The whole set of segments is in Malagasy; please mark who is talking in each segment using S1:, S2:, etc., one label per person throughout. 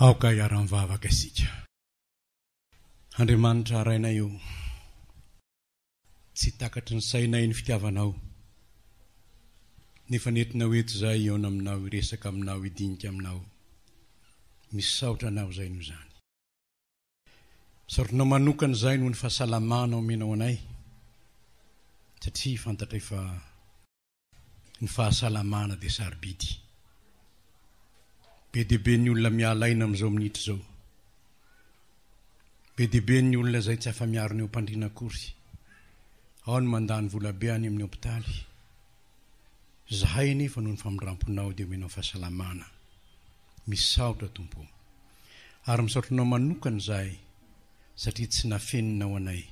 S1: ao ka iara-nivavaka sika andriamanitra arainay eo tsy takatry ny sainay ny fitiavanao nefa nentinao eto zay eona aminao resaka aminao idinika aminao mis saotra anao zay noho zany saotranao manokany zay noho ny fahasalamana ao amenao anay satria fantatra efa ny fahasalamana de sary bidy be deibe ny olona mialaina am'izao minitra zao be diaibe ny olona zay tsy afa-miaronyo mpandriana kory ao ny mandany volabe any amin'ny opitaly zahay anefa noho ny famindramponao de omenao fahasalamana misaotra tompo ary misaotranao manokany zahay satria tsy nafeninao anay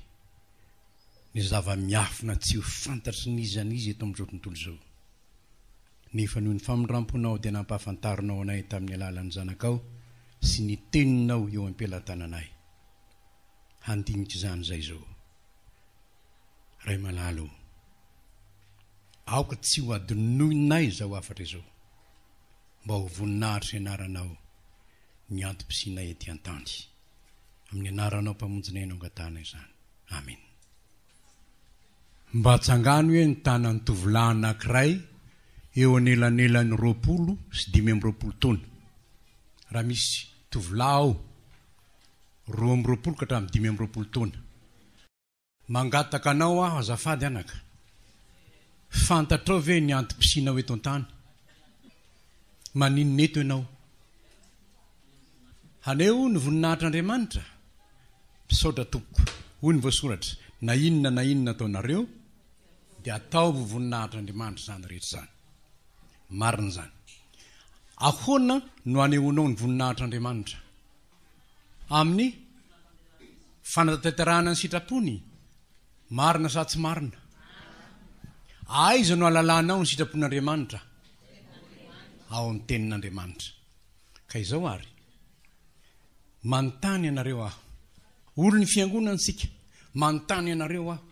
S1: ny zava-miafina tsy ho fantatry n'izy an'izy eto am'izao tontolo zao nefano ny famindramponao de nampahafantarinao anay tamin'ny alalany zanakao sy nyteninao eo ampelatananay andiniy zany zay zaok tsy h adininay zao afatr zaomba ovoninahrtry ananaonanmpisinay atyatany am'ny anaranaompamonjinay anoangatna zany amen hoentananytovilannaay eo anelanelan'ny ropolo sy dimy amyropolo tona raha misy tovila ao roamroolo katradimy amropolotonaovenantopsina ototnyeihtr'amania isotatook oy ny voasoratra na inona na inona ataonareo de atavvoninahatr'andriamanitra zany rehetrazany marina zany aoana no anehoanao ny voninahitr'andriamanitra amin'ny fanatatetarahana ny sitrapony marina sa tsy marina aiza no alalanao ny sitrapon'andriamanitra aony tenin'andriamanitra ka izao ary manontany anareo aho olo ny fiangonana tsika manontany anareo aho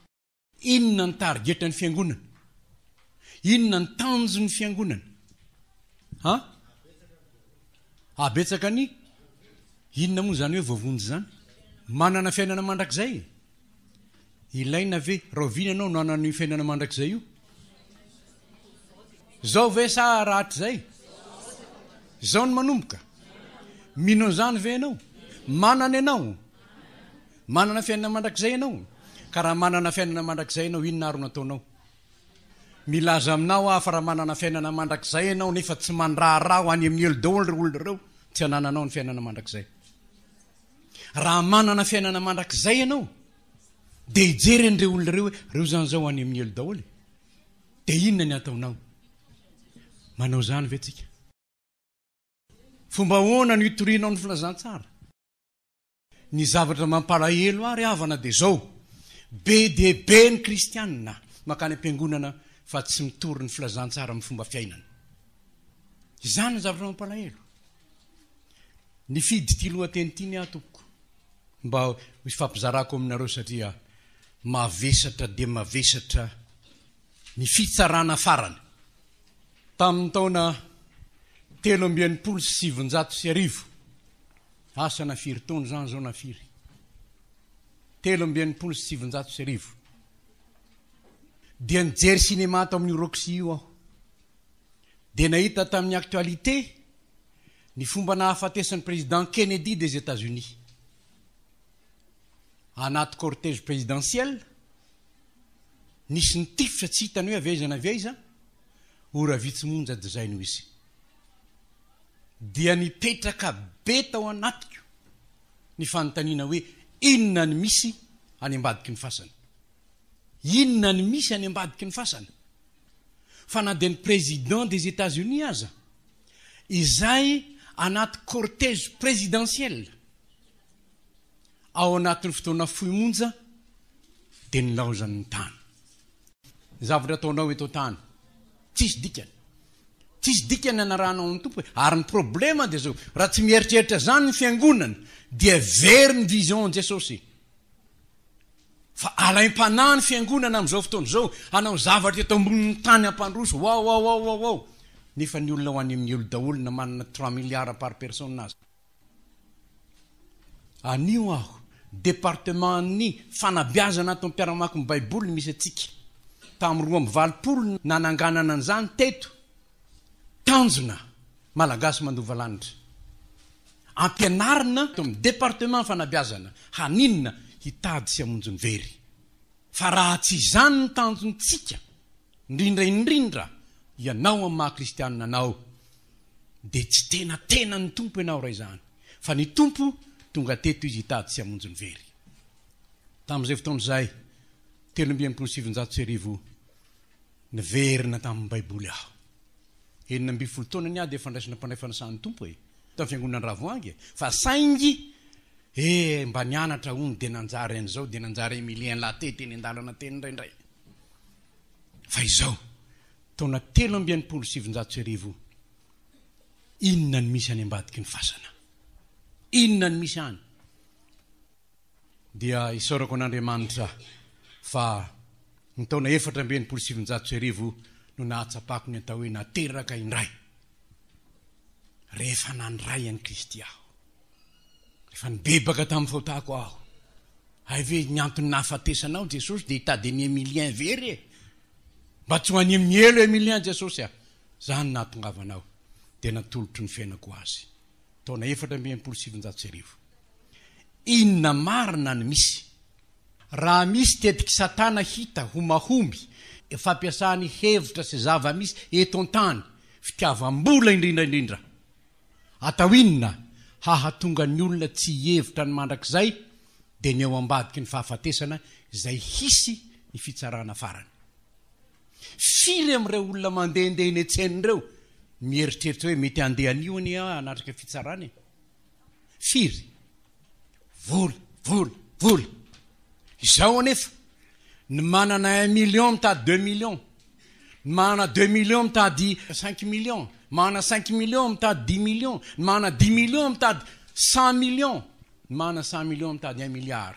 S1: inona ny tarigetra n'ny fiangonana inona ny tanjo ny fiangonany a abetsaka any inona moa zany hoe voavonjy zany manana fiainana mandrakzay ilaina ve raviana anao noanany fiainana mandrakzay io zao ve sa raatr'zay zao ny manomboka minozany ve anao manana anao manana fiainana mandrak'zay anao ka raha manana fiainana mandrakzay anao inona aro na ataonao milaza aminaoafa raha manana fiainana mandrakzay anao nefa tsy mandrara ho any amin'ny elo daholy re ololareo tsy anananao ny fiainana mandrakzay h manana fiainana mandrakzay anaoe oloreohoy maao be debe ny kristianna makany ampiangonana tsyitory nyfilaznsaramyfombaaany nzavatrampalaelon fidy ty lohateny ty ny ah tooko mba fampizarako aminareo satia mavesatra de mavesatra my fitsaranafarany tami'ny taona telo ambean'nympolo sy sivonjato sy arivo asa nafiry taony zany zao nafiry telo ambean'nympolo sy s ivonjato sy arivo dea nijery cinema to amin'ny oroxi io aho de nahita tamin'ny actoalité ny fomba nahafatesan'ny président kennedi des etats unis anaty côrteze présidentiel nisy ny tifotra tsy hitany hoe avi aizana avi aizan ora vitsimonja de zainoho izy dia nipetraka be tao anatiko ny fanontanina hoe inona ny misy any ambadiky ny fasany inonany misy any ambadiky ny fasany fa na den'ny président des états unis aza izay anaty corteze présidentielle ao anatin'ny fotoana foimonja de nylaozanyny tany zavatra ataonao eto tany tsisy dikany tsisy dikany anarahnao ny tompo hoe ary ny problema dy zao raha tsy mieritreritra zany ny fiangonany dia very ny vision jesosy alam-panany fiangonana am'zao fotony zao anao zavatra ato ambonyny tany ampandroso midepartementny fanabiazana ato ampiaramako n baiboli misy atsika tam' roa am valipolo nananganana nzany tetoanona alagasyandoaaitna ato amy departement fanabiazana haninna itad sy amonjonyveryf raha tsy zany nytanjonytsika indrindra indrindra ianao am'ymahakristiannanao de tsy tenatena ny tompo ianao ray zany fa ny tompo tongateto izy itad sy amojonyveyifolo tonany adyfandraisanampandray fanasa'ny tompo e. tay fiangonanraoange aigy emba nantraode nanjarazao de ajinahtetndnaten raao taona telo ambe anypolo sivnjats arivo inonany misy any abadiky ny fana innany isy sorako an'andiaara ny tona efatra ambean'nimpolo sivinjasy arivo no nahatsapahako ny atao hoe nateraka indray rehefa nandray any kristy aho fa nybebaka tam'y faotako aho ay ve ny antony nahafatesanao jesosy de itadynyemilien verye mba tsy ho any mielo emilien jesosy a zany nahatongavanao de natolotro ny fiainakoazy taona efatra me mpolo sivoanjattsyrio inna marina ny misy raha misy tetiky satana hita ho mahomy fampiasany hevitra sy zava misy eto an-tany fitiavam-bola indrindraindrindrann ahatonga ny olona tsy evitra ny mandrak'zay de ny o ambadiky ny fahafatesana zay hisy ny fitsarana farany firy amreo olona mandendenyetsennreo mieritreritsy hoe mety andehanio anya anatraky fitsaranae firy vola vola vola izao anefa ny manana un million mitady deux million ny manana deux million mitady cinq million mana cinq million mitady dix million ny mana dix milion mitady cent million ny mana cent milion mtady un miliard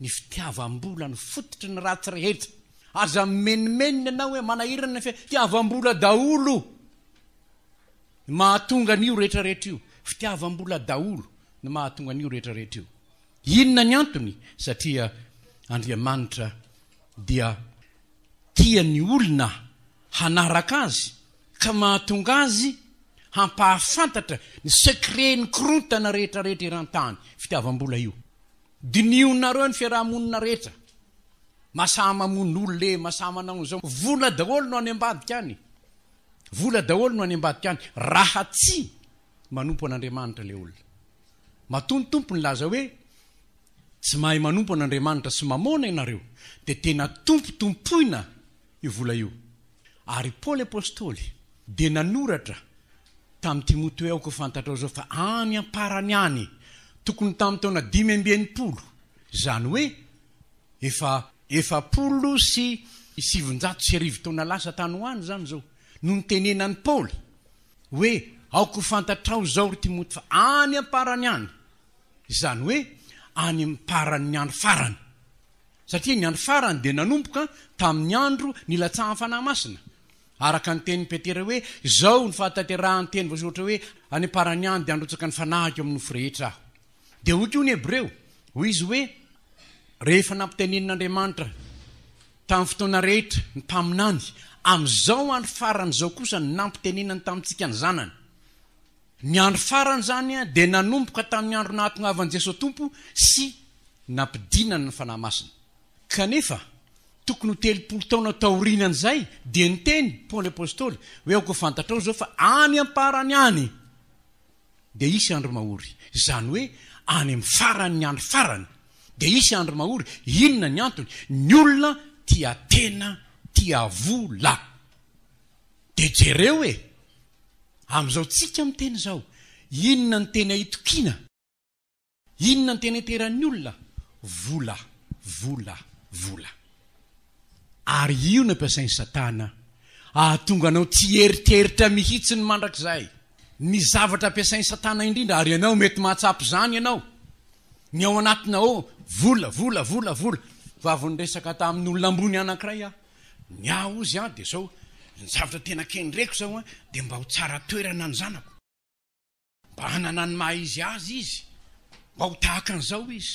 S1: ny fitiavam-bola ny fototry ny ratsy rehetra azaymenimeniny anao hoe mana hirina ny fe fitiavam-bola daolo nmahatonganyio rehetrareetr io fitiavambola daolo mahatonanioeeeny olona hanarak azy ka mahatonga azy hampahafantatra ny secret ny krontana rehetrarehetra erantany fitiavabola ioheaaaon'ole masamaaonao vola daolo no any ambadika any vola daolo no any ambadika any ahaty manompo an'adamanitrale nmoe y ahay manompo an'andriamanitra sy mana anareoenaoi de nanoratra tam'y timoty hoe aoko ofantatrao zao fa any amparany any tokony tam' tona dimy aban'ny polo zany oe efaolo sy isvnjato syariv taona lasa tany hoany zany zao nonenenanl e aok fantatrao zao ry timoty fa any aparany an yoeyparanyny andro frnyranyado frany de nanomoka tamin'ny andro nilatsahfanahymasina araka ny teninny petera hoe zao ny fataty rahany teny vooatra hoe anyaparany any de androtsaka ny fanahako amin'nyofo rehetra aho de o ko nyheb reo hoy izy oe rehefa nampitenenin'andriamanitra tamn'y fotoana rehetra ny taminany am'izao andro farany zao kosa nampitenenany tamitsika ny zanany ny andro farany zanya de nanomboka tamin'ny andronahatogn avan jesosy tompo sy namiinannynaia tokony ho telopolo taona taorinan'zay de ny teny pon le apôstôly hoe ao ko fantatra ao zao fa any ampahrany any de isy andro mahory zany hoe any am'y farany ny andro farany de isy andro mahory inona ny antony ny olona tia tena tia vola de jereo e am'izao tsika mteny zao inona ny teny itokina inona ny tena iteran'ny olona vola vola vola ary io ny ampiasainy satana ahtonga anao tsy eritreritra mihitsiny mandrakzay n zavatra ampiasain'ny satn indrindra ary ianao mety mahaa zany ianao ny ao anatinyao volavola volavola vav'nyresaka ataami'n'olonambony anakiraya nyzy de zao nyzavratena kendreko zaoa de mba hosaratoerana any znahzy az mba hoaaan'zaoiz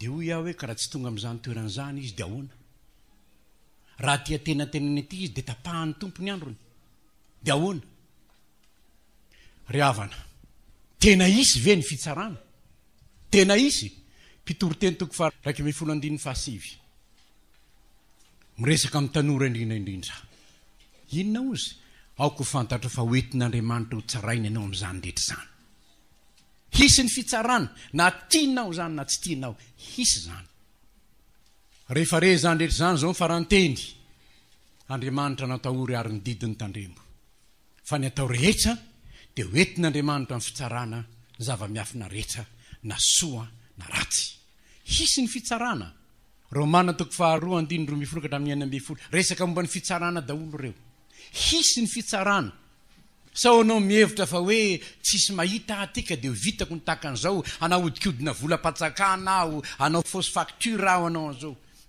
S1: de o ah hoe karaha tsy tonga mzanytoeranyzany izy de aoana raha tia tenatenany aty izy de tapahan'ny tompony androny danaana tena isy ve ny fitsarana tena isy pitory teny tokofaakmfolnf oetin'andramanitra hoain anao amnye hisy ny fitsarana na tinao zany na tsy tinao hisy zany rehefareh zany rehetra zany zao yfa rahanteny andriamanitra naotahory arynydidinytandremo nyatao rehetsa de etinyandriamanitra y fitsarana nyzava-miafina rehetsa nasa lkaakbany fsarne tsisy mahita tika de vitako ny tahaka an'zao anao odikodina volampatsakana ao anao fos factura aho anao an'zao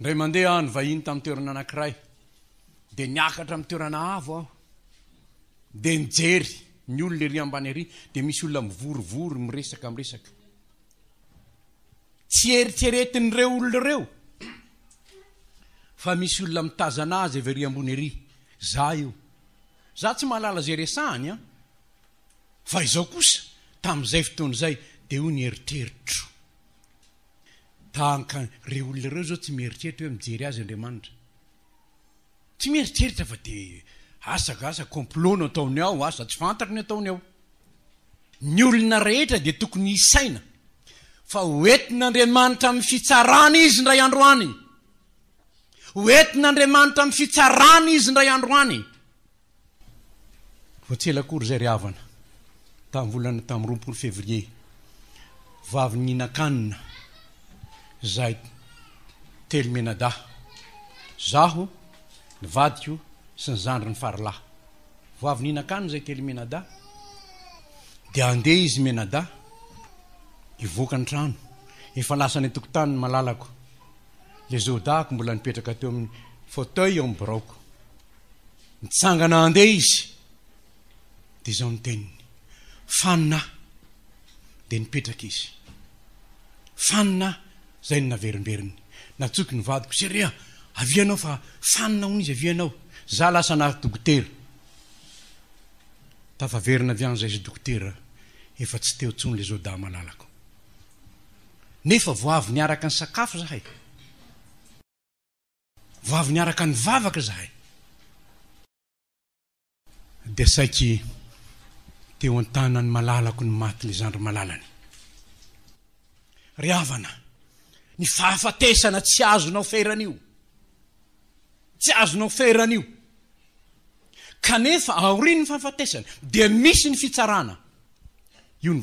S1: ndray mandehany vahiny tam'y toerana anakiray de niakatra am toerana avo aho de nyjery ny olona ery ambany ery de misy olona mivorivory miresaky am'resaka tsy eritreretin'reo olona reo fa misy olona mitaza anazy avy ry ambony ary za io za tsy malala zay resahny a fa zaho kosa tam'izay fotoany zay de io ny eritreritro oloeo zaotsy ieritreritrhe y ty ieritreritra fa de asakasa complo no ataony ao asa tsy fantatri ny ataony ao ny olona rehetra de tokony isaina fa oetin'andriamanitra m fitsarana izy ndray andro aniny oetin'andriamanitra my fitsarana izy ndray androaninyotslaory zay ravana tam volana tam' rompony fevrier vavynnyina-kanina zay telo menada zaho nyvadiko sy nyzandry ny farilahy voavi nyinakany zay telomenada de andeha izy menada ivoaka ny trano efa lasany tokontanyny malalako le zodako mbola nipetraka teo amin'ny foteuil am braoko mitsangana andeha izy de zaho m teniny faninay de nipetraky izy fanina zay n naverimberiny natsoki nyvadiko se reha avianao fa faninaho izy avianao za lasa nah dokotera tafaverina avi any zay zy dokotera efa tsy teontsonyle zao daaaefa voavy niaraka ny sakafo zahay voavy nyaraka ny vavaka zahay de saiy teo an-tanany malalako ny maty le zandrymalalanya ny faafatesana tsy azonao feranioty azonaoraefa ainany fahafatesana de misy ny firnaaoainy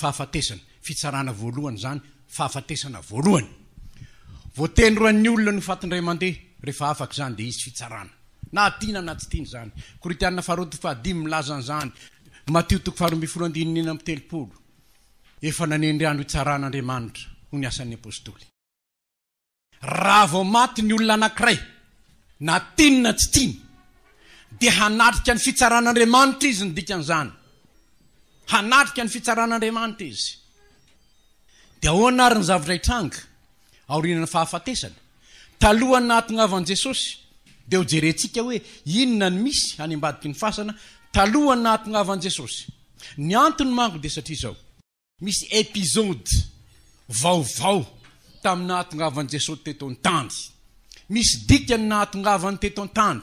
S1: faonany faafatesanafitarana voalohany zanyfahafatesanaaooteny roany olona nofatndraymandeha ehefa afak zany de izy fitsarana na tiana na tsy tiany zany koritianna faharotiko fahadimy milazany zany matio toko farombi folo andininina am'y telopolo efa nanendry andro hitsaran'andriamanitra ho ny asan'ny apôstoly raha vo maty ny olona anankiray na tinyna tsy tiny de hanatrika ny fitsaran'andriamanitra izy ny dikan'izany hanatrika ny fitsaran'andriamanitra izy de aoanary ny zavatra hitraniga aorinan'ny fahafatesany talohany nahatogn avan'i jesosy de ho jerentsika hoe inonany misy hanyambadiky ny fasana talohany nahatongavan jesosy ny antony manko de satria zao misy epizôdy vaovao tami'nynahatongavanjesosy teto antany misy dika ny nahatongavan'ny teto antany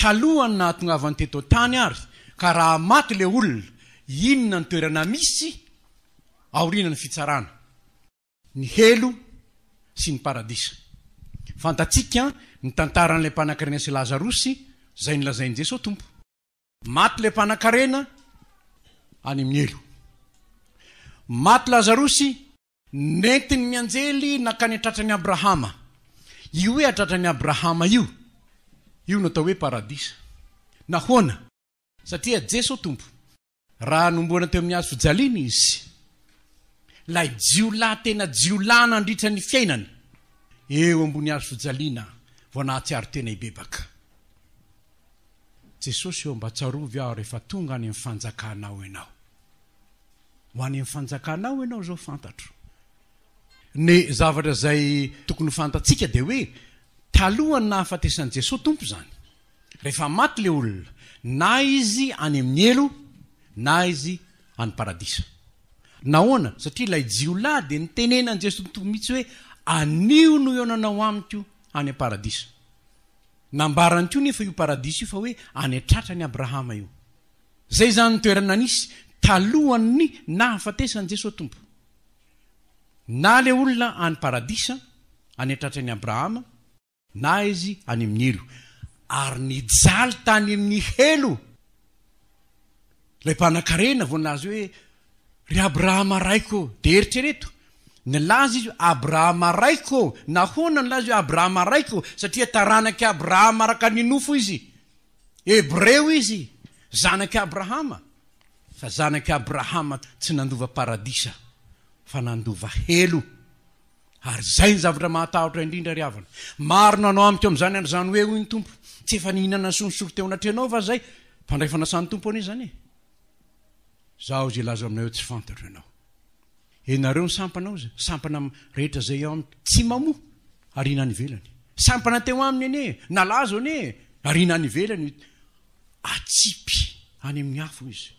S1: talohany nahatongava'ny teto antany ary ka raha maty le olona inona ny toerana misy aornan'ny tsrn ny helo sy ny paras fantati ny tantaran'la mpanakirena sy lazarosy zay nlazain jesosy tompo maty le mpanan-karena anymielo maty lazarosy nentiny mianjely nankany atratra ny abrahama io oe atratra ny abrahama io io noatao hoe paradisa naoana satria jeso tompo raha nomboana teo ami'ny azo fijaliana izy la jiolahy tena jiolana andritra ny fiainany eo ambony azo fijaliana vo nahatsiary tena ibebaka jesosy eo mba tsarovy aho rehefa tonga any am' fanjakanao anao ho any am'fanjakanao anao zao fantatro ny zavatra zay tokony h fantatsika de hoe talohany nahafatesan'n' jesosy tompo zany rehefa maty le olona na izy any amin'ny elo na izy any paradisa nahoana satria la jio lahy de nitenenan' jesos too mitsy hoe anio no eonanao amiko any amparadisa nambarany to nefa io paradisy io fa hoe any atratra ny abrahama io zay zany nytoerana anisy talohany ny nahafatesan'ny jesosy tompo na le olona any paradisa any atratra ny abrahama na izy any amin'ny elo ary nyjaly ta any amin'ny helo lay mpanan-karena voanazy hoe ry abrahama raiko de eritrereto ny laza izy abrahama raiko nahona ny lazao abrahama raiko satria taranakyabrahama araka ninofo izy ebreo izy zanakarahamaa znahatsy nadovaiaaoeloy zay nzavrahatrarindra naaon anao amikeo am'zany adry zany oeny tompo tsy efa nhinana sonsoro teo anatr anao va zay mandra fanasany tompo any zany e zhoz lazaainao eo tsy fantatro anao nareonysampanaao z sampana rehetra zay amy tsy mamo arnany velany sampanateo aminy ane naaz aneaanenytsipy any am'y afo izy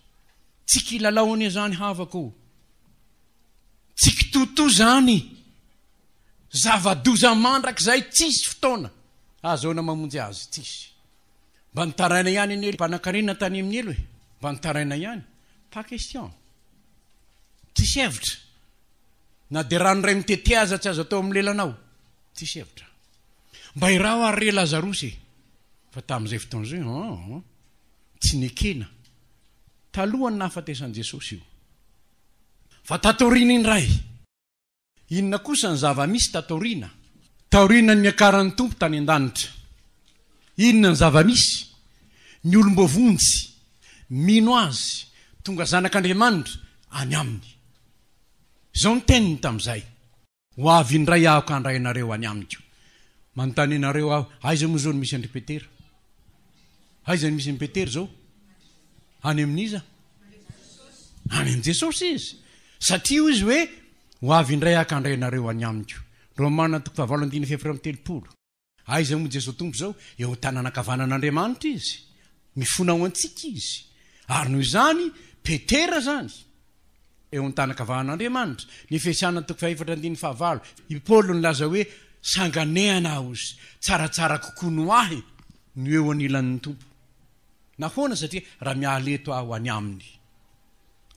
S1: tsikilalaoane zany havako tsikitoto zany zava-dozamandrak' zay tsisy fotona azonamamonjy azy tisym i ihanyyelo pananarenyna tany amin'y elo he mba nitaraina ihany pa qestion tsisy evitra na de rano ray mitete aza tsy azy atao am'y lelanao tsis evitra mba irah o ary re lazarosy e fa tam'izay fotoanzayo oh, oh. tsy nekena talohany nahafatesan'jesosy io fa tatarina indray inona kosa ny zavamisy tataoriana taorinamiakaran'ny tompo tany a-danitra inona ny avamisy ny olom-bovonjy mino azy tonga zanak'andriamanitra any aminy zao ny teniny tam'izay oavyindray ahk andrayanareoanyaoa aoiyey any am' jesosy izy satria o izy hoe oavyndray ahk andraynareo any akonatoyfahanina firam telooo azamoa jesos tompo zao eotannakavanan'andriamanitra izy mifonao antsika izy ary noho zany petera zany eoantanakavahan'andriamanitra nyefesianan toko fahevatra andinyfahaval i pal ny laza hoe sanganehana aho zy tsaratsara kokoa no ahy no eo anilan'ny tompo nahoana satria raha mialeto aho any aminy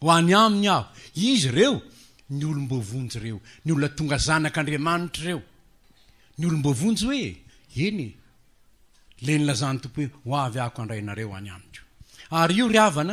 S1: ho any aminy aho izy reo ny olom-bovonjy reo ny olona tonga zanak'andriamanitry reo ny olombovonjy hoe eny le nylazahn'ny tompo hoe oavy ako anrainreoanyoo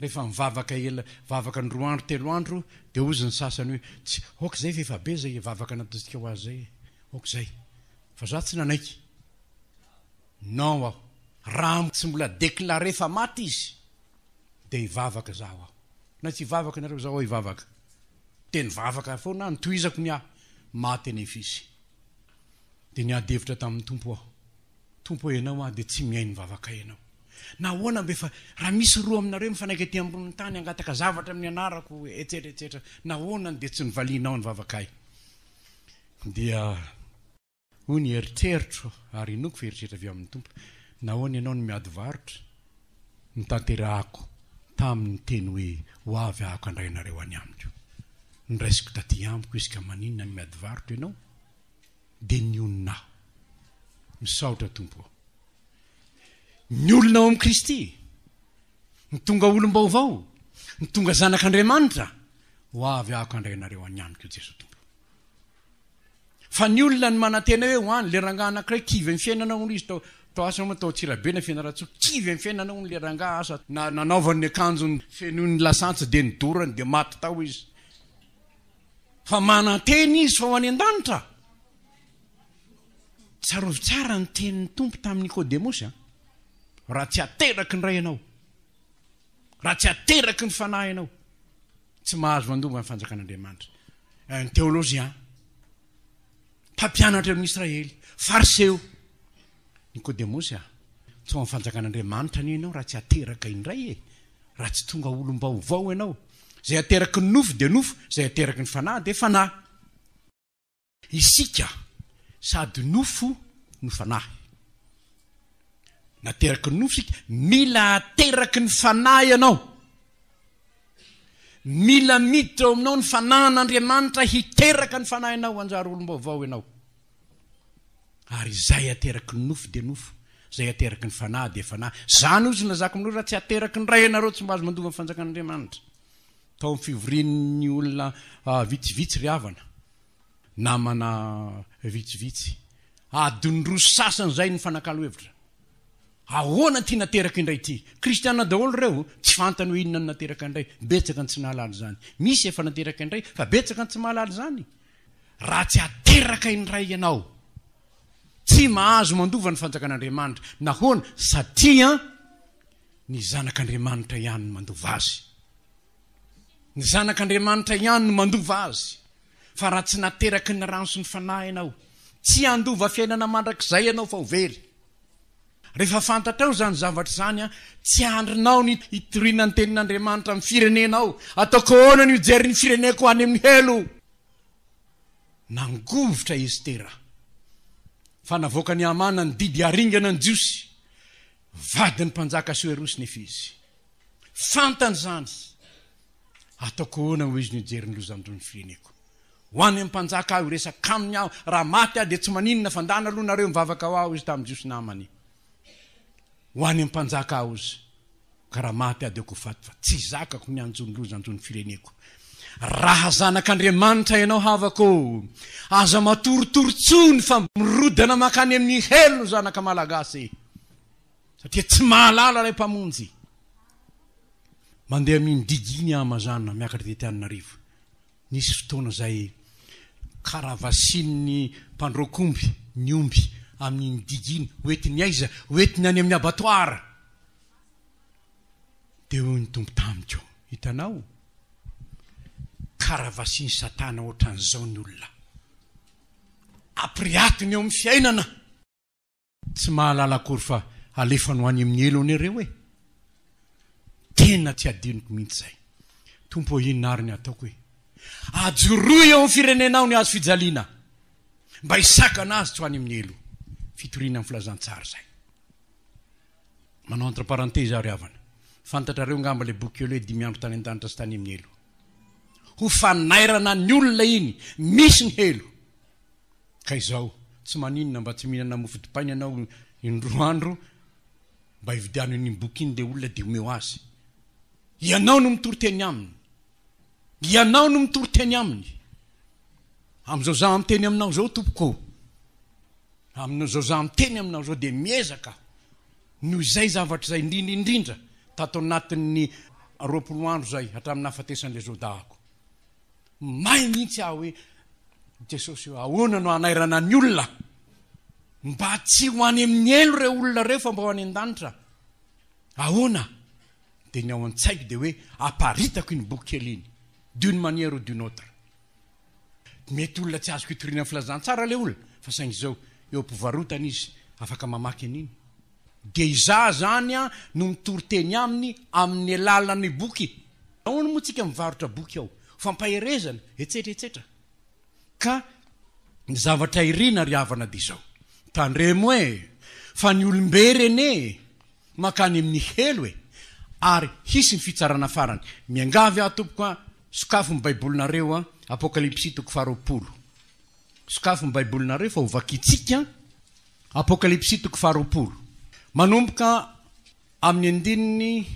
S1: rehefa mivavaka ela vavaka ny roa andro telo andro de ozy ny sasany hoe tsy ok zay ffabe zay e, vavaka natosika ho az zay e, oaha tsy mbolaaede vavaka ah aonatsy vavaka nareo zao avvvfana nizako ny aafs de nadhevitra tamin'ny tompo aho tompoo anao a de tsy mihay nyvavaka anao nahoana mbe fa raha misy roa aminareo mifanaika ty ambonin'ny tany angataka zavatra ami'ny anarako etsetra etsera nanany de tsy ninao nay nyeritrerir ryoko feritreritra a'ny too nahonaanao ny miadyarotra ny ao ta'nyteny oede nnina misaotra tompoa ny olonao amy kristy ny tonga olombaoavao ny tonga zanak'andriaanayolonany anaenahoehanylerangah anakiray kivy amfiainanao izy tamananmainana nyleakanonydenyn izy fahoa sarovtsara ny teniny tompo tamiôdemosa raha tsy ateraky nray anao raha tsy ateraky ny fanah anao tsy mahazo mandomba fanjakan'andriamanitra eh, teôlôiapampianatra amin'israely farseo niôdemosa tsyofanjakan'andriamanitra any anao raha tsy ateraka indray e raha tsy tonga olombaovao anao zay ateraky ny nofo de nofo zay ateraky ny fanahy de fanahy isa sady nofo no fanahy naterak ny ofo sika mila ateraky ny fana ianao mila midtrao aminao ny fanahy n'andriamanitra hiteraka nyfnahanaoolobozay aterakyny nofo denofo zay aeraknynadeany oznylazak ain'nao raha tsy ateraky ny ray anareo tsy mb azo mandova ny fanjakan'andramanitra taomfivorinny olona ah, vitsivitsy raanaaavitsivitsy adindro sasanyzay nyfanakalohevitra naty naterakindraytyisiadaolo reo tsy fantany inonany nateraka ndray betsaka ntsy mahalaly zany iefnaterakndray faetakantsy ahaal nyindayy hazomandova ny fanjakan'anriamanitra zanadmantra ano sy aeknanny n anaoty avfiainanaandrakzay anaofa oery rehefa fantatra ao zany zavatra zany a tsy andrinao ny itrinany tenin'andriamanitra ami'ny firenenao ataoko oana ny ojery n'ny fireneko oany ami'ny heloyaaho reaaiy aho ahamaty ah de tsy maninna fandana loha nareomivavaka ho aho izy tamnnjiosy namany hoany ampanjak ozy karahamay ady aokofatfa tsy zakako ny anjony loza anjony fireneko aha zanak'andriamanitra ianao havako aza matoritorotsony fa mirodana makany amin'ny helono zanaka malagasye saria tsy mahalala ray mpamonjymininy amazna miakarteti annariv nisy fotoana zay karahavasinny mpandrokomby ny omby ami''nydiginy oentiny aiza oetiny any ami'ny habatoara de ony tompo tamiko hitanao karavasiany satana oatran'zao ny olona apriatiny eo am'y fiainana tsy ahalalakory fa alefany hoany amin'ny elo anyreo oe tena tsy adiniko mihitsy zay tompo oinonariny ataoko hoe ajoroy eo am'y firenenao ny azo fijaliana mba isaka anazy tsy ho any amin'ny elo ngalokehdiandrotay ani tny a'y oana ny olona iny misy ny helo ka zao tsy maninona mba tsy mihinana mofidipainy anao indro andro mba ividiany nboky iny le olona de omeo azy ianao no mitoroteny aminy ianao no mitoriteny aminy amzao za am teny aminao zao topoke aminaozao zateny aminaoaode eooay avatrzay indrindraindrindra tatoanatiny roloandroay atanahafatesanleo tsaidoe ritako ny bokkeliny di ny manièr aduntraetyolona tsy azoko itorianany filazantsara le olona fa saingy zao enizy afaka mamaky aniny de iza zany a no mitory teny aminy amin'ny alalany boky nymotsika mvarotra boky ao fhnar zavatra irina ry avana de zao tandremo e fa ny olombe ryne makany amin'ny helo e ary hisi ny fitsarana farany miangavy ahtompokaa sokafo ny baibolinareo a apôkalipsy tokfr omoka amin'y andinny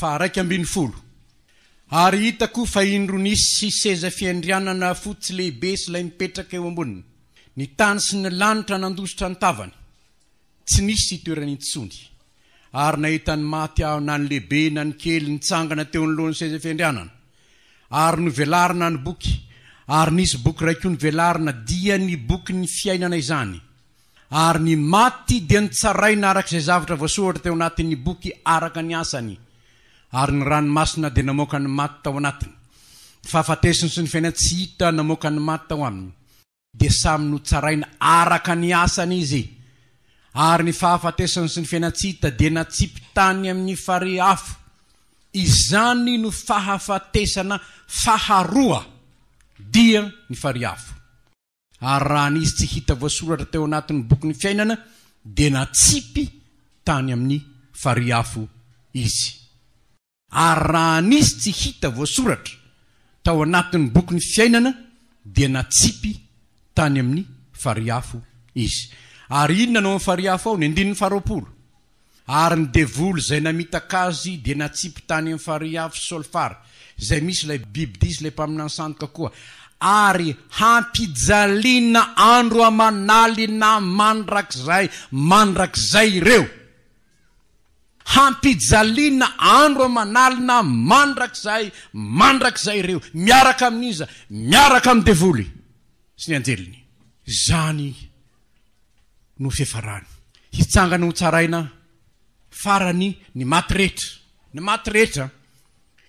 S1: a rai bn'y fol yhitako fa indro nisy seza fiandrianana fo tsy lehibe sy ilay mipetraka eo amboniny ny tany sy ny lanitra nandositra nytavany tsy nisy hitoeranysony ary nahitan'ny maty aho na ny lehibe na ny kely nytsangana teo nylohan'ny seza fiandrianana ary novelary na ny boky ary nisy boky raiko ny velarina dia ny boky ny fiainana izany ary ny maty dia ny tsaraina arak'izay zavatra voasoatra teo anatin'ny boky araka ny asany ary ny ranomasina de namoka ny maty tao anatiny ny fahafatesany sy ny fiaina-tshita namokany maty ao aminy de samy notsaraina araka ny asany izy ary ny fahafatesany sy ny fiainatsyhita de natsipitany amin'ny fare afo izany no fahafatesana fhaa dia ny fariafo ary raha nyizy tsy hita voasoratra tao anatin'ny bokony fiainana dia na tsipy tany amin'ny farihafo izy ary raha n'izy tsy hita voasoratra tao anatin'ny bokyny fiainana dia na tsipy tany amin'ny farihafo izy ary ino nanao amn'ny farihafo ao ny andinin'ny faroapolo ary ny devolo zay namitaka azy dia natsipy tany amin'ny farihafo solfara zay misy lay bibydisy le mpaminany santoka koa ary hampijalina andro amanaly na mandrakzay mandrakzay ireo hampijalina andro amanaly na mandrakzay mandrakzay ireo miarak' amin'iza miaraka amny devoly sy ny anjeliny zany no fefarany hitsangany ho tsaraina farany ny matyrehetra ny maty rehetra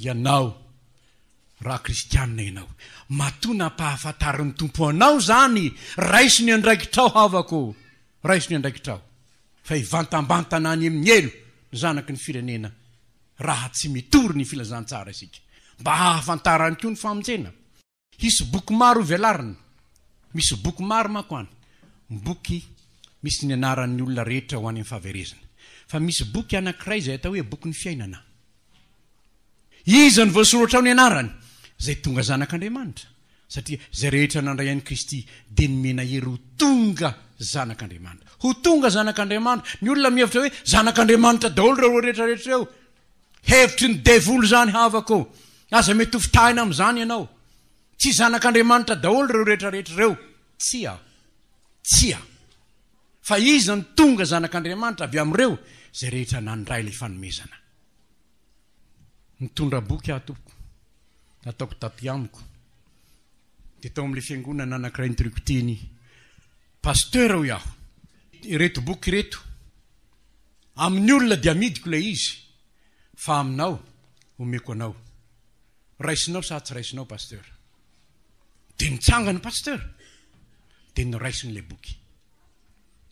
S1: ianao raha kristianna ianao matona mpahafantariny tompo anao zany raisony andraikitrao avako raisony andraikitrao fa ivantambantana any amin'ny elo zanaky ny firenena raha tsy mitory ny filazantsara isika mba hahafantarany ko ny famojena isy boky maro vialarina misy boky maro mako any boky misy ny anaran'ny olona rehetra ho any am'nyfaverezina fa misy boky anankiray zay atao hoe bokyny fiainana izany voasoratrao ny anarany zay tonga zanak'andriamanitra satria zay rehetra nandrayan'y kristy de nymena hery ho tonga zanak'andriamanitra ho tonga zanak'andriamanitra nyolona mihevitra hoe zanak'andriamanitra daolo rererareetrreo hevitry ny devl zany havako aza mety ofitrahina am'zany anao tsy zanak'andriamanitra daolo reo retrareetrreo ntonga zanak'adramantra av areo za rehetra naraylafanomezana nitondra boky ahtompoko ataoko taty amiko de atao amle fiangonana anakira ntrikotinypastera o aho retobokireto amin'ny olona de amidiko lay izy fa aminao omeko anao raisinao satsy raisinao paster de nitsangany paster de nyraisinyle bok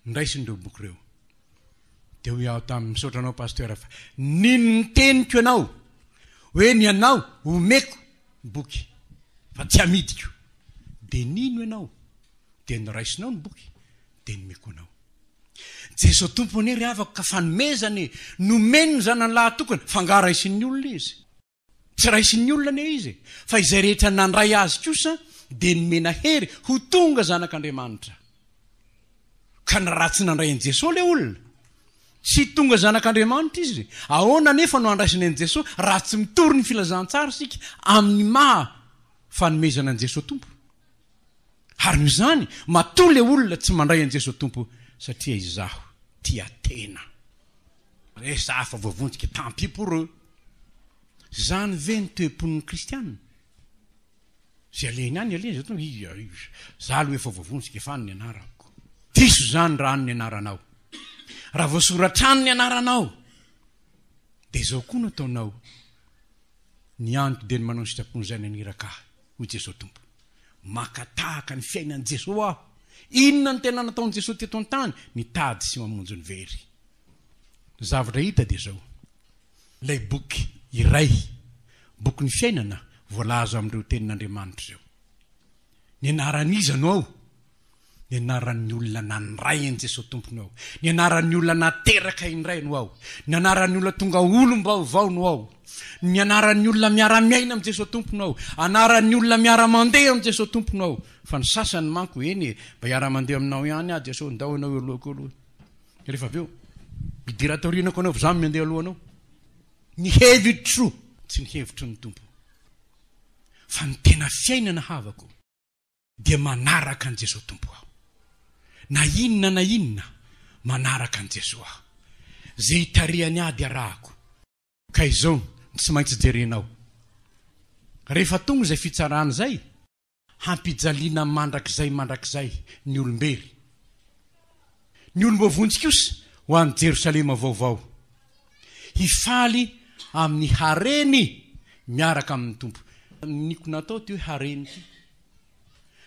S1: inyreoboeodeahotammiotranaoaefa ninniteniko anao hoe ny anao omeko ny boky fa tsy amidiko de nino ianao de nyraisinao ny boky de nomeko anao jesosy tomponye ry avako ka fa nomezany nomenny zana ny laha tokony fanga raisin'ny olona izy tsy raisin'ny olona any izy fa izay rehetra nandray azy kosa de nomena hery ho tonga zanak'andriamanitra ka nah rahatsy nandray an jesos le olona sy tonga zanak'andriamanitra izy aona nefa no andraisany an jesosy raha tsy mitory ny filazantsara sika amin'ny ma fanomezana an jesos tompo ary no zany mato le olona tsy mandray anjesos tompo satria izaho iaenaoaoktamieyventeiey aiayhanyaranao raha voasoratrany ny anaranao de zao koa no ataonao ny aniko de ny manao nysitrapon'zaina nyirakahy ho jesosy tompo makatahaka ny fiainan' jesos aho inona ny tena nataony jesosy ty atoantany nitady sy mamonjony very zavatra ita de zao lay boky iray boky ny fiainana voalazo amn'dreo tenin'andriamanitra zao ny anaran'izy anyo ao ny anaran'ny olona nandray any jesos tompony ao ny anaran'ny olona nateraka indray no ao ny anaran'ny olona tonga olombaovao no ao ny anaran'ny olona miaramiaina amjesos tompony ao anaran'ny olona miaramandeha am jesos tompony ao fa ny sasany manko eny e, mba iaramandeha aminao any aeso anao na inona na inona manaraka an' jesos aho ze itariany ady arahako ka izao tsy maintsy jerenao rehefa tonga zay fitsarana zay hampijaliana mandrakzay mandrakzay ny olombery ny olom-bovontsikosy ho an'y jerosalema vaovao hifaly amin'ny hareny miaraka amin'ny tompo niko natao ty hoe hareny ty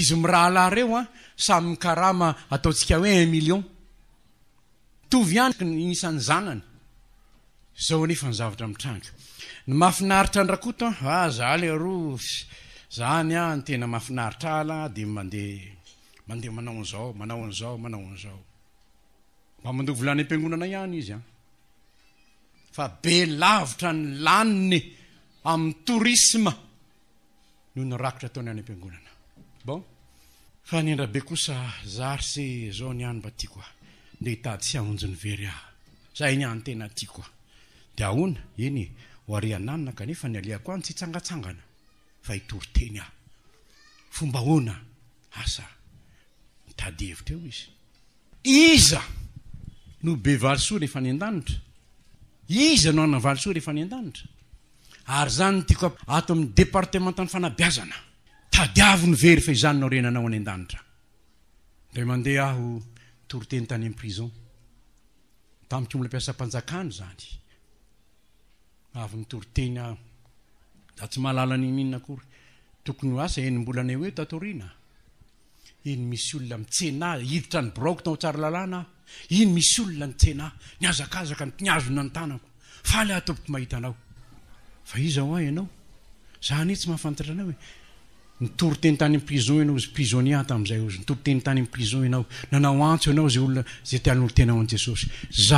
S1: izy miraha lareo a ah, samy karama ataotsika hoe un million tovy any nisan'ny zananyonraiitr nraotoaleny ah, any ah, tenaahaiiraa demande mande manaonzao manaonzao manaonzao mba mandovola any ampiangonana ihany izy a fa belavitra ny laniny ami'y torism nonyrakitra ataony any ampiangonana bon fa nendrabe kosa zaryse zao ny anymba tiakoa de hitady tsy aonjon'ny very ah za ny anytena takoa a enynanna e. kanefa ny aleak any ts hsangaanganaereo ehya noanasoa rehefa ny adanitra ary zany tiako ato amin'ny departementtany fanabiazana ior teny tany aotamikmbolaiaanymitory tenyda tsy mahalala nyny ihnina akory tokony ho asa enymbolanae tatorina iny misy olona mitsena iditra ny broknaosarlna iny misy olona ni tsena niazakazakaniazonannal apokhtaoa izaho a anao zane tsy mahafantatra anao hoe nytory teny tanyny priso anao zy prisônie atam'zay ozy nitoro teny tanyny prison anao nanao antso anao za olona zatin'olo tenahoajesosy zy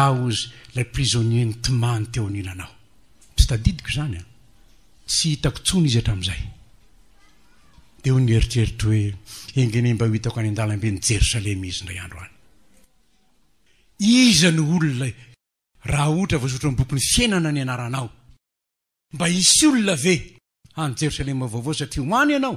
S1: la prisônienyy inynieiomao daabenyjeroaeaaootra nbokny ina isy olonae any jerosalemvaovao saty hoany anao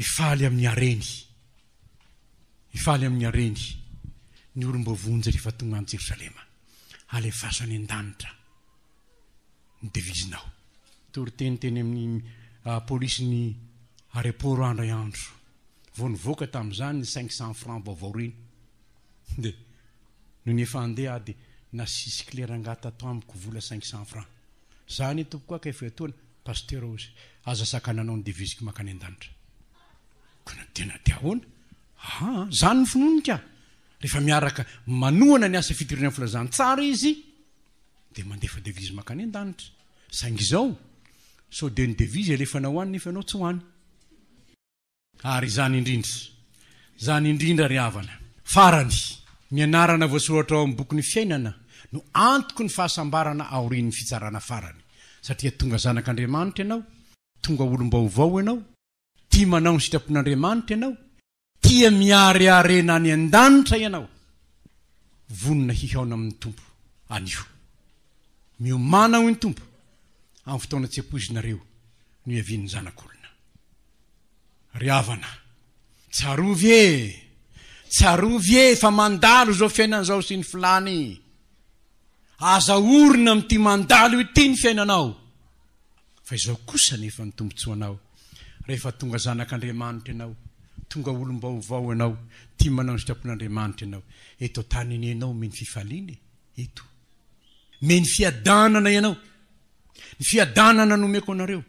S1: ifalyam'yareny yam'nyaeyy olombehno any dt eaotortenyteny ami'nypôlisyny ah, areport androandro vonivoaka tam'zany y cinq cent franc vaovao reny deoonyeded nasisy clerngata ato amiko vola cinq cent franc zany e tompokoak efaatoana pasterozy azaananao nydeviziko maka any an-danitra aanynfoniaea miak anna ny asafitorianany folazanytsaa iandefadeviakayaaraeinaoannaonyiid zany indrindra ryavana fany mianarana vosoratrao ami' bokony fiainana no antoko ny fahasambarana aorinny fitsarana farany satia tonga zanak'andriamanitr anaoonaolombaoaoanao ty manao ny sitrapon'andriamanitra ianao tia miaryarena ny an-danitra ianao vonona hihaona am'ny tompo anio miomanaho ny tompo amy fotona tsyapoizinareo no iavin'ny zanak'olona ryavana tsarovy e tsarovy e fa mandalo zao fiainan'zao sy ny filany aza orina amty mandalo io ty ny fiainanao fa zao kosa nefa ny tompontso anao rehefa tonga zanak'andriamanitra anao tonga olombaovao anao t manao nsitrapon'andriamanitra anaoaooadna e, nomeko aareo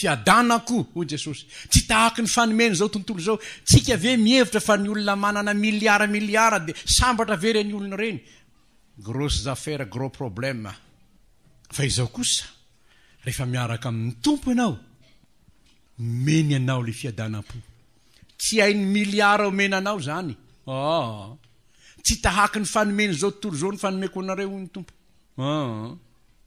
S1: fiadana ko o jesosy tsy tahaky ny fanomena zao tontolo zao tsika ve mihevitra fa ny olona manana miliar miliar de sambatra ve reny olona renysyo meny anao le fiadanapo tsy ainy miliar aomenaanao zany ah. tsy tahaky ny fanomenyzao tontolo zao ny fanomeko anareo ny tompo ah.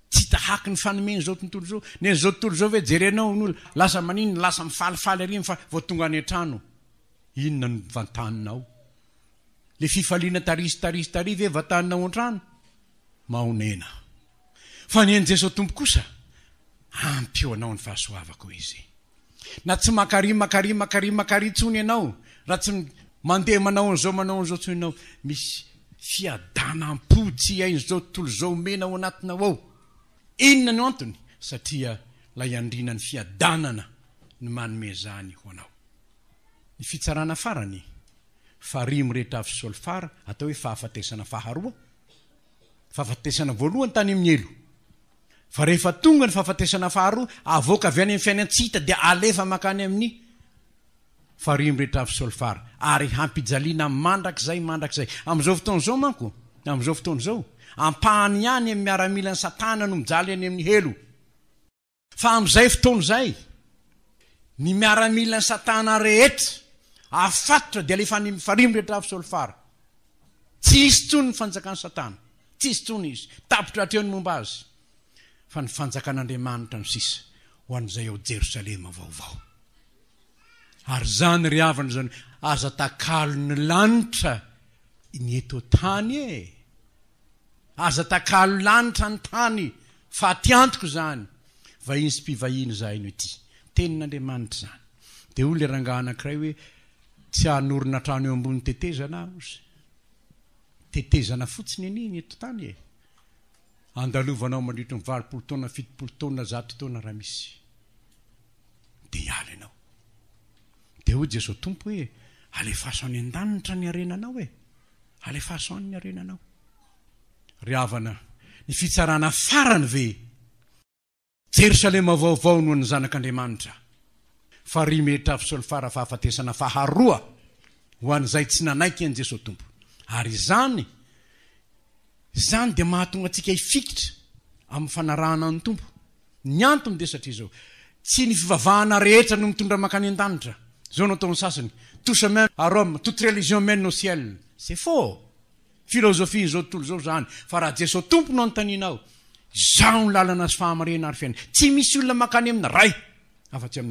S1: tsy tahaky ny fanomenao tontoloaonotontolo zao ve jerenaon'olo lasa manin lasa mifalifaly ariny fa votongaanyaranoinonavtnnaoeintisteotomo mpoanao ny fahasoavako i na tsy makari makary makarri makary tsony ianao raha tsy mandeha manao anzao manao nzao tsony anao misy fiadana m-potsy ain'zao tontolo zao menao anatina ao ao inona ny antony satia la andrinan'ny fiadanana ny aoeh mrehetra af atao hoe faafatesanafaafateana voalohany tany ami'y eo a rehefa tonga ny fafatesana fahro avoka av any am'ny fiainan-ts itad efaya'farimreetra avsolfa ary hampijaliana mandrakzay mandrakzay am'izao fotony zao manko am'zao fotony zao ampahany any amy iaramilan'ny satana no mijaly any amny helonefaimreetra al tsony nyfnaknsatan ts hisy tsony izy tapotra atreony momba azy fa nyfanjakan'andriamanitra ny sisa ho an'izay ao jerosalema vaovao ay zany ry avana zany aza takalo ny lanitra ny eto tany e aza takalo lanitra ny tany fa tyantoko zany vahiny sympivahiny zahiny ety tenin'andriamanitra zany de olo le rangah anankiray hoe tsy hanorina htrano eo amboninntetezana ah ozy tetezana fotsiny any ny eto tany e anaomandritr nvalopolo tonafitpolo tniaoeoesos tompo hoe alefaso any andanitra ny arenanao e alefaso annyarenanaoyavana ny fitarana farany ve jerosalemavaovao nohony zanak'aaa erafafaenaa ho an'izay tsy nanaiky an'jesos tompo ary zany nytayfanaany tompo nyantode satizaotra noo mitondra makany adanitra zao nataony asany toseman rô tote reliion manna iel se fô filôofiny zao totolo zao zany fa raha jesos tompono ntannao nfanarynatsyy olonaaayayasy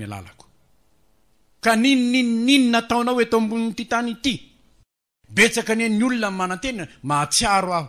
S1: ayaonnyolnamanatena mahatsiaro aho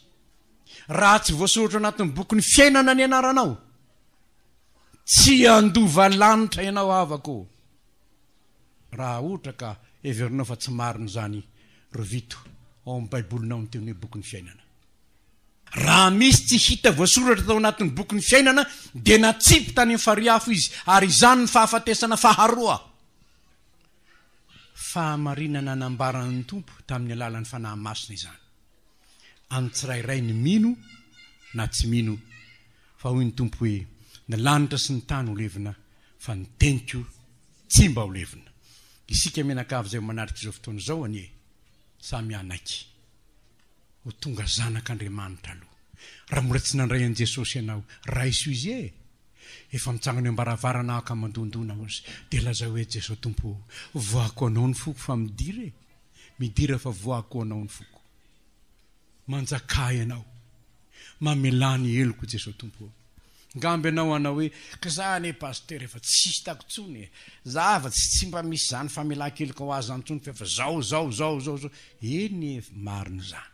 S1: raha tsy voasoratra anatin'ny bokony fiainana ny anaranao tsy andova lanitra ianao aaoheinao fa tsy ain zanyoio aoambaibolinao ny teny hoe bokony fiainana aha misy tsy hita voasoratra tao anatin'ny bokony fiainana de natsipy tany nfarihafo izy ary izany ny fahafatesana a nabany tompo tamin'ny allan'ny fanahmainain anytsirairay ny mino na tsy mino fa oy ny tompo hoe nilanitra sy ny tany olevina fa niteniko t ba lenaazaynaikzao ftoonadoola tsy nandrayanjesosy anaoaio iy efitsaanhmbaravaranakdodonaoy de laza hoe jesosytompo voako anao ny foko fa midira e midira fa voako anao ny foko manjaka anao mamela ny eloko jesos tompo ao ngamby anao anao hoe ka zaanye paster efa tsysy takontsony e zava tsy tsy mba misy zany famela-keloka o aza antsony faefa zao zao zao zao zao eny e, marony zany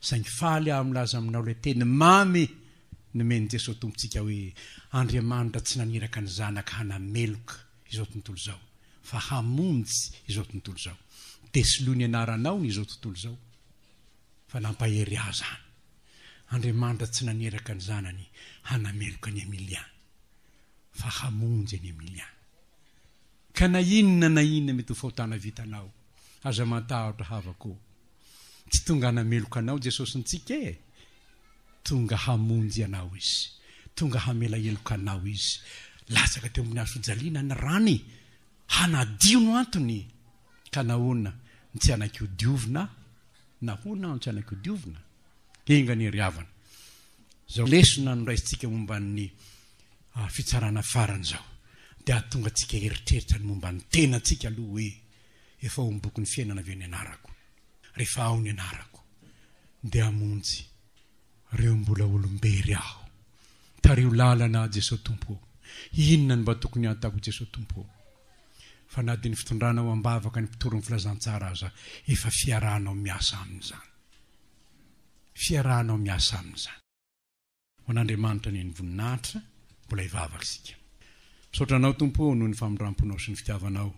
S1: sa ny faly ah mlaza aminao le teny mamy nomeny jesos tompotsika hoe andriamanitra tsy naniraka ny zanaky hanameloka izao tontolo zao fa hamonjy izaho tontolo zao de syloh ny anaranao ny zao tontolo zao fa nampaheryah zany andriamanitra tsy naneraka ny zanany hanameloka ny amili any fa hamonjy any amily any ka nainona na inona mety ho fahotana vitanao aza matahotra havako tsy tonga hanameloka anao jesosy ntsika e tonga hamonjy anao izy tonga hamelaelokanao izy lasaka te mbon'ny asojaliana ny rany hanadio no antony ka nahoana ntsy anakeo diovina naho nants anaky o diovina enga ny ery avana zaho lesona noraisintsika momban'ny fitsarana farany zao de ahatonga antsika eritreritra ny momba n'ny tenaatsika aloha hoe efa o mbokon'ny fiainana avy ny anarako rehefa ao ny anarako de amonsy reo mbola olombery aho tario lalana jesosy tompoo inona ny mba tokony atako jesosy tompoe fa nadiny fitondranao ambavaka ny mpitoro ny filazantsara aza efa fiarahanao miasa aminy zany fiarahanao miasa aminyzany ho an'andriamanitra neny voninahitra mbola ivavaka sika misaotranao tompo noho ny famondram-ponao sy ny fitiavanao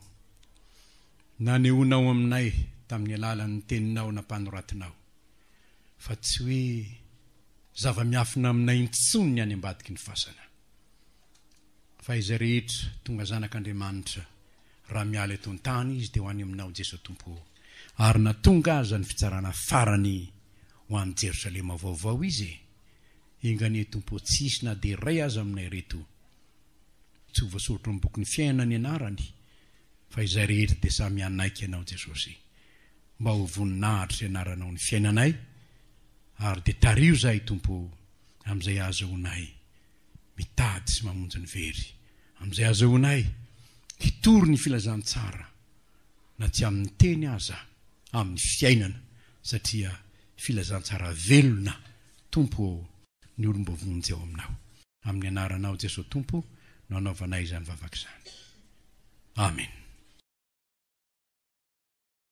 S1: nanehonao aminay tamin'ny alalannyteninao nampanoratinao fa tsy hoe zava-miafina aminay intsony ny any ambadiky ny fasana a iza rehetra tonga zanak'andriamanitra raha miala etontany izy de hoany aminao jesosy tompo ary natonga aza ny fitsarana farany ho an jerosalema vaovao izy ingan e tompo tssy na de ay azyaminay reto tsy ovasotro mbokyny fiainany anaanyay hede amyaiyanaoeom niahtry anaanaony fiainanay ay de tio zay tompo am'izay azohonay mitady sy mamonjyny very am'izay azahonay hitory ny filazantsara na tsy amin'ny teny aza amin'ny fiainana satria filazantsara velona tompo ny olom-bovontsy ao aminao amin'ny anaranao jesos tompo no anaovanay izany vavaka zany amen